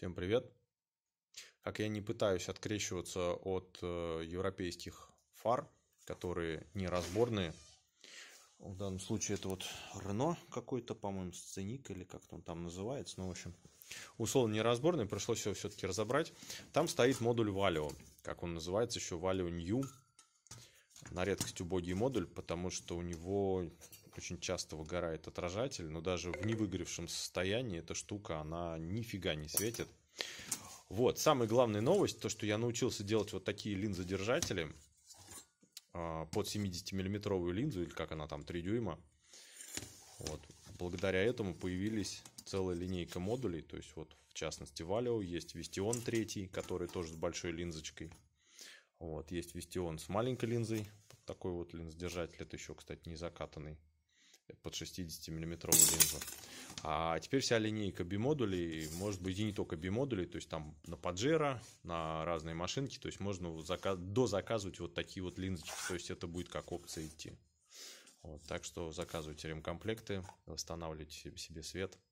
Всем привет. Как я не пытаюсь открещиваться от э, европейских фар, которые неразборные. В данном случае это вот Рено какой-то, по-моему, сценик или как он там называется. Ну, в общем, условно неразборный, пришлось его все-таки разобрать. Там стоит модуль Valio, как он называется еще, Valio New. На редкость убогий модуль, потому что у него очень часто выгорает отражатель, но даже в невыгоревшем состоянии эта штука, она нифига не светит. Вот, самая главная новость, то, что я научился делать вот такие линзодержатели а, под 70-миллиметровую линзу, или как она там, 3 дюйма. Вот. Благодаря этому появились целая линейка модулей, то есть вот в частности Valio, есть Вестион 3, который тоже с большой линзочкой. Вот, есть Вестион с маленькой линзой, такой вот линзодержатель, это еще, кстати, не закатанный под 60-миллиметровую линзу. А теперь вся линейка бимодулей, может быть и не только бимодулей, то есть там на Pajero, на разные машинки, то есть можно заказ, дозаказывать вот такие вот линзочки, то есть это будет как опция идти. Вот, так что заказывайте ремкомплекты, восстанавливайте себе свет –